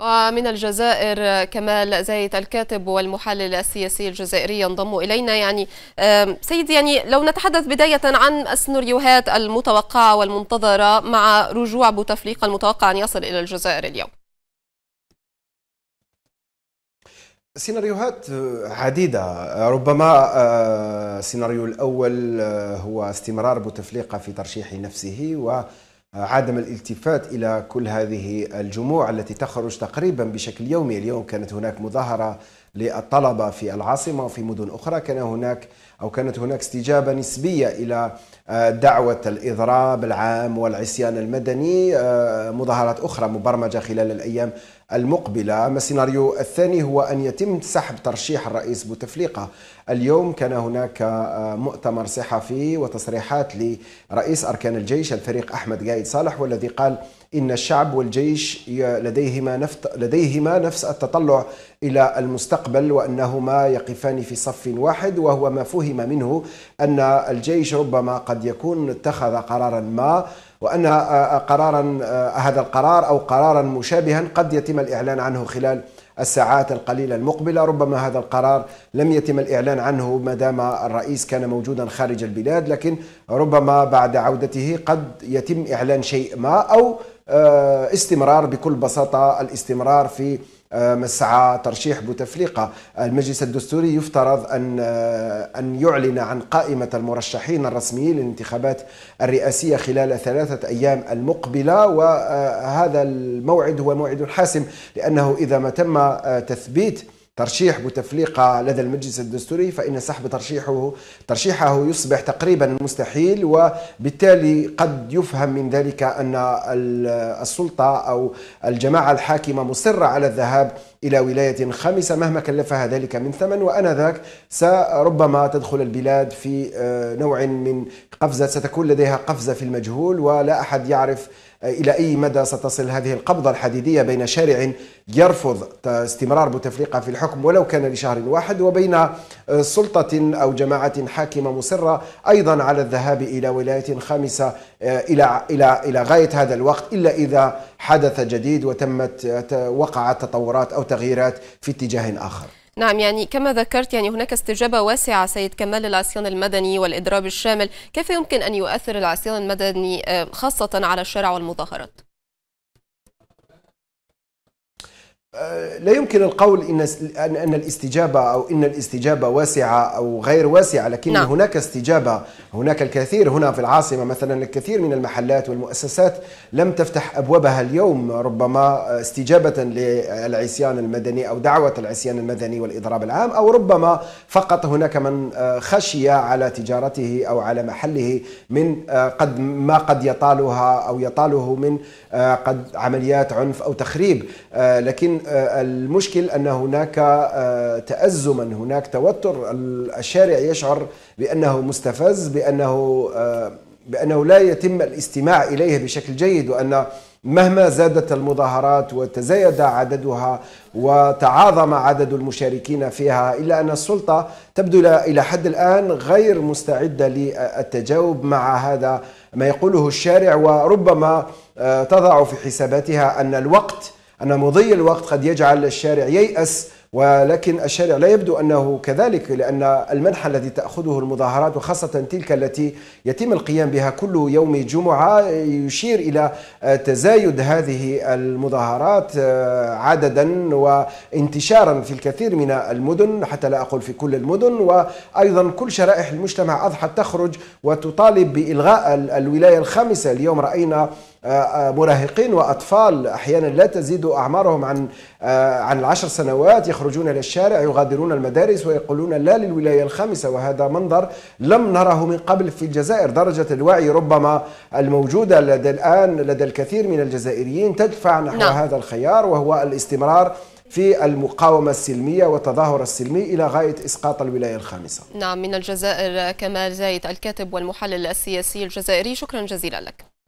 ومن الجزائر كمال زايد الكاتب والمحلل السياسي الجزائري ينضم إلينا يعني سيدي يعني لو نتحدث بداية عن السيناريوهات المتوقعة والمنتظرة مع رجوع بوتفليقة المتوقع أن يصل إلى الجزائر اليوم سيناريوهات آه، عديدة ربما آه، السيناريو الأول آه، هو استمرار بوتفليقة في ترشيح نفسه و عدم الالتفات الى كل هذه الجموع التي تخرج تقريبا بشكل يومي، اليوم كانت هناك مظاهره للطلبة في العاصمة وفي مدن أخرى كان هناك أو كانت هناك استجابة نسبية إلى آه، دعوة الإضراب العام والعصيان المدني آه، مظاهرات أخرى مبرمجة خلال الأيام المقبلة أما السيناريو الثاني هو أن يتم سحب ترشيح الرئيس بوتفليقة اليوم كان هناك آه، مؤتمر صحفي وتصريحات لرئيس أركان الجيش الفريق أحمد قايد صالح والذي قال إن الشعب والجيش لديهما, نفت لديهما نفس التطلع إلى المستقبل وأنهما يقفان في صف واحد وهو ما فهم منه أن الجيش ربما قد يكون اتخذ قرارا ما وأن آه، آه، قرارا آه، هذا القرار أو قرارا مشابها قد يتم الإعلان عنه خلال الساعات القليلة المقبلة ربما هذا القرار لم يتم الإعلان عنه ما دام الرئيس كان موجودا خارج البلاد لكن ربما بعد عودته قد يتم إعلان شيء ما أو آه، استمرار بكل بساطة الاستمرار في آه، مسعى ترشيح بوتفليقة المجلس الدستوري يفترض أن آه، أن يعلن عن قائمة المرشحين الرسميين للانتخابات الرئاسية خلال ثلاثة أيام المقبلة وهذا الموعد هو موعد حاسم لأنه إذا ما تم تثبيت ترشيح بوتفليقة لدى المجلس الدستوري فإن سحب ترشيحه ترشيحه يصبح تقريبا مستحيل وبالتالي قد يفهم من ذلك أن السلطة أو الجماعة الحاكمة مصرة على الذهاب إلى ولاية خامسة مهما كلفها ذلك من ثمن وأنا ذاك سربما تدخل البلاد في آه، نوع من قفزة ستكون لديها قفزة في المجهول ولا أحد يعرف إلى أي مدى ستصل هذه القبضة الحديدية بين شارع يرفض استمرار بوتفليقة في الحكم ولو كان لشهر واحد وبين سلطة أو جماعة حاكمة مصرة أيضا على الذهاب إلى ولاية خامسة آه، إلى إلى إلى غاية هذا الوقت إلا إذا حدث جديد وتمت آه، وقعت تطورات أو تغييرات في اتجاه آخر نعم يعني كما ذكرت يعني هناك استجابة واسعة سيد كمال للعصيان المدني والإضراب الشامل كيف يمكن أن يؤثر العصيان المدني آه، خاصة على الشارع والمظاهرات؟ آه، لا يمكن القول ان ان الاستجابه او ان الاستجابه واسعه او غير واسعه لكن نعم. هناك استجابه هناك الكثير هنا في العاصمه مثلا الكثير من المحلات والمؤسسات لم تفتح ابوابها اليوم ربما استجابه للعصيان المدني او دعوه العصيان المدني والاضراب العام او ربما فقط هناك من آه، خشي على تجارته او على محله من آه، قد ما قد يطالها او يطاله من قد عمليات عنف او تخريب لكن آه، المشكل ان هناك آه، تازما هناك توتر الشارع يشعر بانه مستفز بانه آه، بانه لا يتم الاستماع اليه بشكل جيد وان مهما زادت المظاهرات وتزايد عددها وتعاظم عدد المشاركين فيها الا ان السلطه تبدو الى حد الان غير مستعده للتجاوب مع هذا ما يقوله الشارع وربما تضع في حساباتها ان الوقت أن مضي الوقت قد يجعل الشارع ييأس ولكن الشارع لا يبدو انه كذلك لان المنحى الذي تاخذه المظاهرات وخاصه تلك التي يتم القيام بها كل يوم جمعه يشير الى تزايد هذه المظاهرات آه، عددا وانتشارا في الكثير من المدن حتى لا اقول في كل المدن وايضا كل شرائح المجتمع اضحت تخرج وتطالب بالغاء الولايه الخامسه اليوم راينا مراهقين واطفال احيانا لا تزيد اعمارهم عن آه، عن العشر سنوات يخرجون إلى الشارع يغادرون المدارس ويقولون لا للولايه الخامسه وهذا منظر لم نره من قبل في الجزائر درجه الوعي ربما الموجوده لدى الان لدى الكثير من الجزائريين تدفع نحو نعم. هذا الخيار وهو الاستمرار في المقاومة السلمية والتظاهر السلمي إلى غاية إسقاط الولاية الخامسة نعم من الجزائر كمال زايد الكاتب والمحلل السياسي الجزائري شكرا جزيلا لك